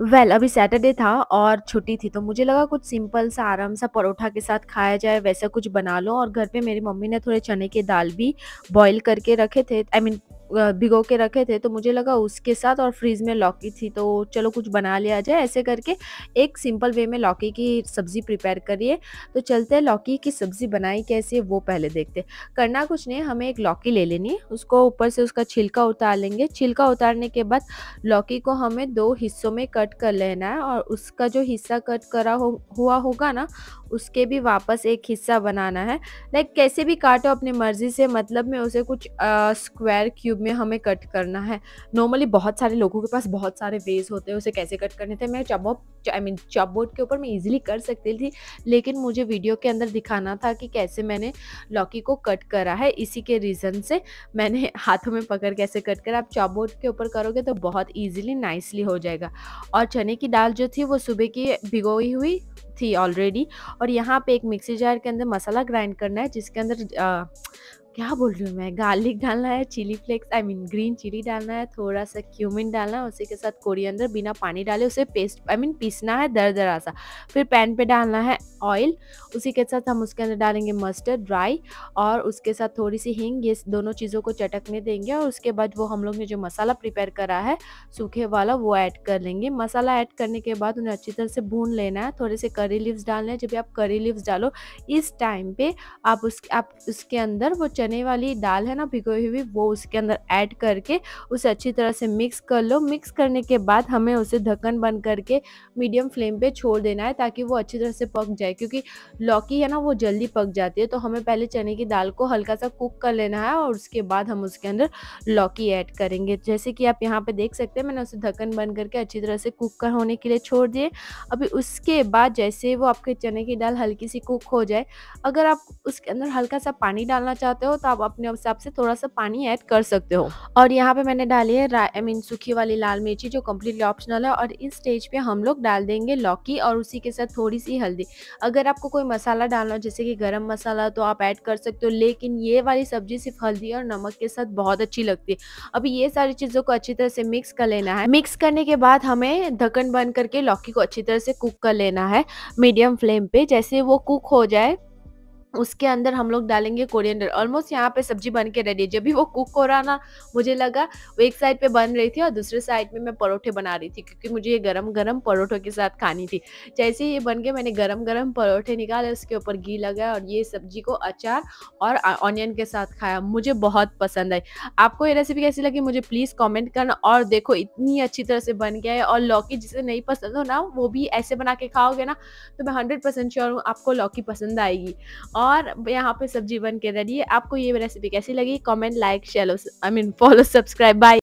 well well, अभी Saturday था और छुट्टी थी तो मुझे लगा कुछ सिंपल सा आराम सा परोठा के साथ खाया जाए वैसा कुछ बना लो और घर पे मेरी मम्मी ने थोड़े चने की दाल भी बॉईल करके रखे थे आई I मीन mean, भिगो के रखे थे तो मुझे लगा उसके साथ और फ्रीज़ में लौकी थी तो चलो कुछ बना लिया जाए ऐसे करके एक सिंपल वे में लौकी की सब्ज़ी प्रिपेयर करिए तो चलते हैं लौकी की सब्ज़ी बनाई कैसे वो पहले देखते करना कुछ नहीं हमें एक लौकी ले लेनी उसको ऊपर से उसका छिलका उतार लेंगे छिलका उतारने के बाद लौकी को हमें दो हिस्सों में कट कर लेना है और उसका जो हिस्सा कट करा हो हुआ होगा ना उसके भी वापस एक हिस्सा बनाना है लाइक कैसे भी काटो अपनी मर्ज़ी से मतलब मैं उसे कुछ स्क्वायर क्यूब में हमें कट करना है नॉर्मली बहुत सारे लोगों के पास बहुत सारे वेज होते हैं उसे कैसे कट करने थे मैं चबो आई मीन चॉपबोर्ड के ऊपर मैं इजीली कर सकती थी लेकिन मुझे वीडियो के अंदर दिखाना था कि कैसे मैंने लौकी को कट करा है इसी के रीज़न से मैंने हाथों में पकड़ कैसे कट करा आप चॉपबोर्ड के ऊपर करोगे तो बहुत ईजिली नाइसली हो जाएगा और चने की दाल जो थी वो सुबह की भिगोई हुई थी ऑलरेडी और यहाँ पे एक मिक्सी जार के अंदर मसाला ग्राइंड करना है जिसके अंदर आ, क्या बोल रही हूँ मैं गार्लिक डालना है chilli flakes I mean green chilli डालना है थोड़ा सा क्यूमिन डालना है उसी के साथ कोरिएंडर बिना पानी डाले उसे paste I I mean mean, पीसना है दर दरा सा फिर पैन पे डालना है ऑयल उसी के साथ हम उसके अंदर डालेंगे मस्टर्ड ड्राई और उसके साथ थोड़ी सी हींग ये दोनों चीज़ों को चटकने देंगे और उसके बाद वो हम लोग ने जो मसाला प्रिपेयर करा है सूखे वाला वो ऐड कर लेंगे मसाला ऐड करने के बाद उन्हें अच्छी तरह से भून लेना है थोड़े से करी लीव्स डालना है जब भी आप करी लीव्स डालो इस टाइम पे आप उस आप उसके अंदर वो चने वाली दाल है ना भिगोई हुई वो उसके अंदर ऐड करके उसे अच्छी तरह से मिक्स कर लो मिक्स करने के बाद हमें उसे ढक्कन बंद करके मीडियम फ्लेम पर छोड़ देना है ताकि वो अच्छी तरह से पक जाए क्योंकि लौकी है ना वो जल्दी पक जाती है तो हमें पहले चने की दाल को हल्का सा कुक कर लेना है और उसके बाद हम उसके अंदर लौकी ऐड करेंगे जैसे कि आप यहाँ पे देख सकते हैं मैंने उसे ढक्कन बंद करके अच्छी तरह से कुक कर होने के लिए छोड़ दिए अभी उसके बाद जैसे जैसे वो आपके चने की दाल हल्की सी कुक हो जाए अगर आप उसके अंदर हल्का सा पानी डालना चाहते हो तो आप अपने हिसाब से थोड़ा सा पानी ऐड कर सकते हो और यहाँ पे मैंने डाली है आई मीन सूखी वाली लाल मिर्ची जो कम्प्लीटली ऑप्शनल है और इस स्टेज पे हम लोग डाल देंगे लौकी और उसी के साथ थोड़ी सी हल्दी अगर आपको कोई मसाला डालना हो जैसे कि गर्म मसाला तो आप ऐड कर सकते हो लेकिन ये वाली सब्जी सिर्फ हल्दी और नमक के साथ बहुत अच्छी लगती है अभी ये सारी चीज़ों को अच्छी तरह से मिक्स कर लेना है मिक्स करने के बाद हमें ढक्कन बंद करके लौकी को अच्छी तरह से कुक कर लेना है मीडियम फ्लेम पे जैसे वो कुक हो जाए उसके अंदर हम लोग डालेंगे कोरिएंडर ऑलमोस्ट यहाँ पे सब्जी बन के रेडी है जब भी वो कुक हो रहा ना मुझे लगा वो एक साइड पे बन रही थी और दूसरे साइड में मैं परोठे बना रही थी क्योंकि मुझे ये गरम गरम परोठों के साथ खानी थी जैसे ही ये बन के मैंने गरम गरम परोठे निकाले उसके ऊपर घी लगाया और ये सब्जी को अचार और ऑनियन के साथ खाया मुझे बहुत पसंद आई आपको ये रेसिपी कैसी लगी मुझे प्लीज़ कॉमेंट करना और देखो इतनी अच्छी तरह से बन गया है और लौकी जिसे नहीं पसंद हो ना वो भी ऐसे बना के खाओगे ना तो मैं हंड्रेड परसेंट श्योर हूँ आपको लौकी पसंद आएगी और यहाँ पे सब्जी बन के रेडी है आपको ये रेसिपी कैसी लगी comment like share I mean follow subscribe bye